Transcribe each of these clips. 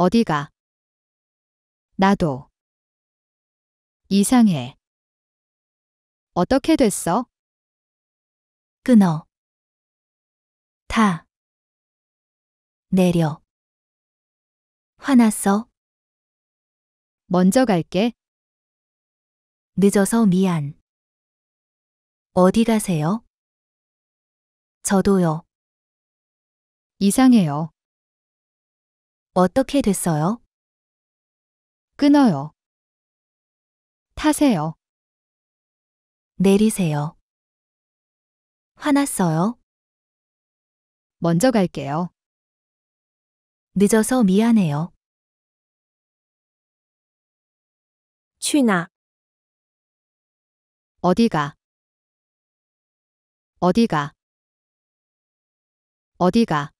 어디가? 나도. 이상해. 어떻게 됐어? 끊어. 다. 내려. 화났어? 먼저 갈게. 늦어서 미안. 어디 가세요? 저도요. 이상해요. 어떻게 됐어요? 끊어요. 타세요. 내리세요. 화났어요? 먼저 갈게요. 늦어서 미안해요. 去나 어디가? 어디가? 어디가?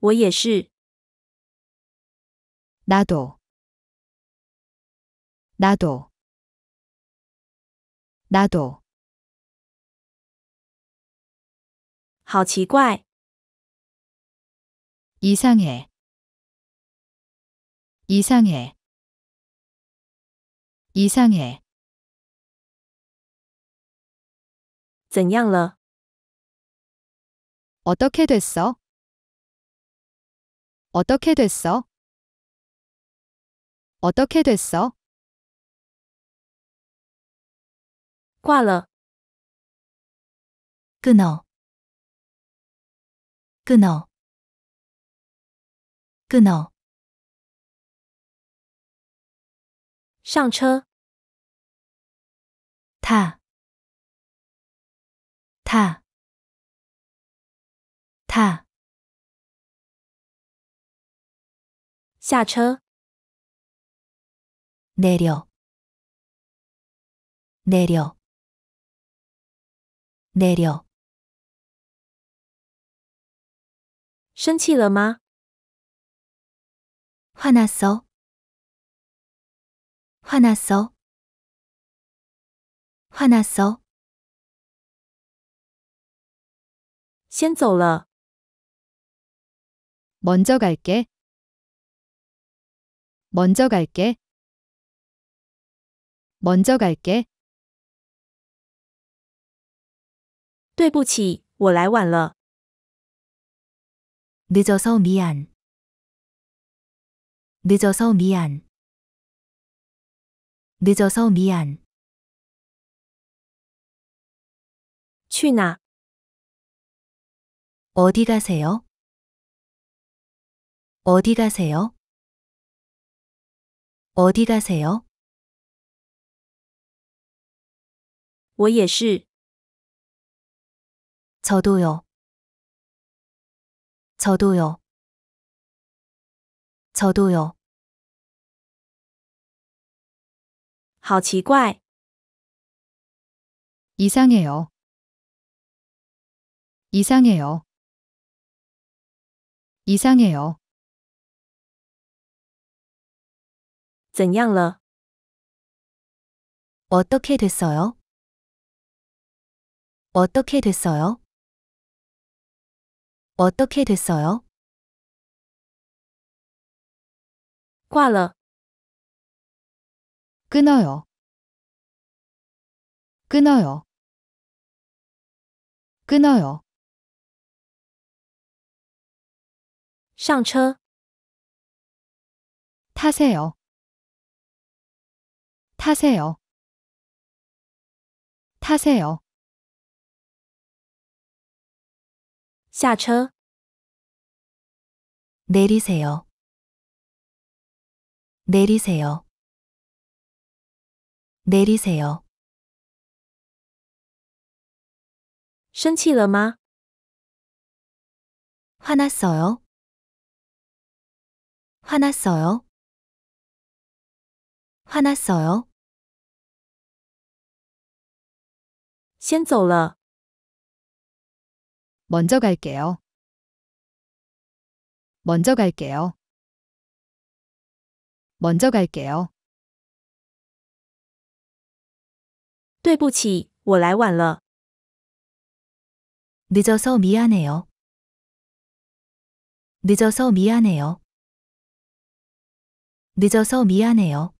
我也是。 나도 나도 나도 好奇怪， 이상해 이상해 이상해 怎样了？ 어떻게 됐어? 어떻게 됐어? 어떻게 됐어? 挂了. 끊어. 끊어. 끊어. 上车. 타. 타. 下车. 내려. 내려. 내려. 生气了吗? 화났어. 화났어. 화났어. 先走了. 먼저 갈게. 먼저 갈게. 먼저 갈게. 对不起,我来晚了. 늦어서 미안. 늦어서 미안. 늦어서 미안. 去哪? 어디 가세요? 어디 가세요? 어디 가세요? 我也是. 저도요. 저도요. 저도요. 好奇怪. 이상해요. 이상해요. 이상해요. 怎样了？ 어떻게 됐어요? 어떻게 됐어요? 어떻게 됐어요? 挂了. 끊어요. 끊어요. 끊어요. 上车. 타세요. 타세요. 타세요. 下车. 내리세요. 내리세요. 내리세요. 生气了吗? 화났어요? 화났어요? 화났어요? 先走了。 먼저 갈게요. 먼저 갈게요. 먼저 갈게요. 对不起，我来晚了。 네 늦어서 미안해요. 늦어서 미안해요. 늦어서 미안해요.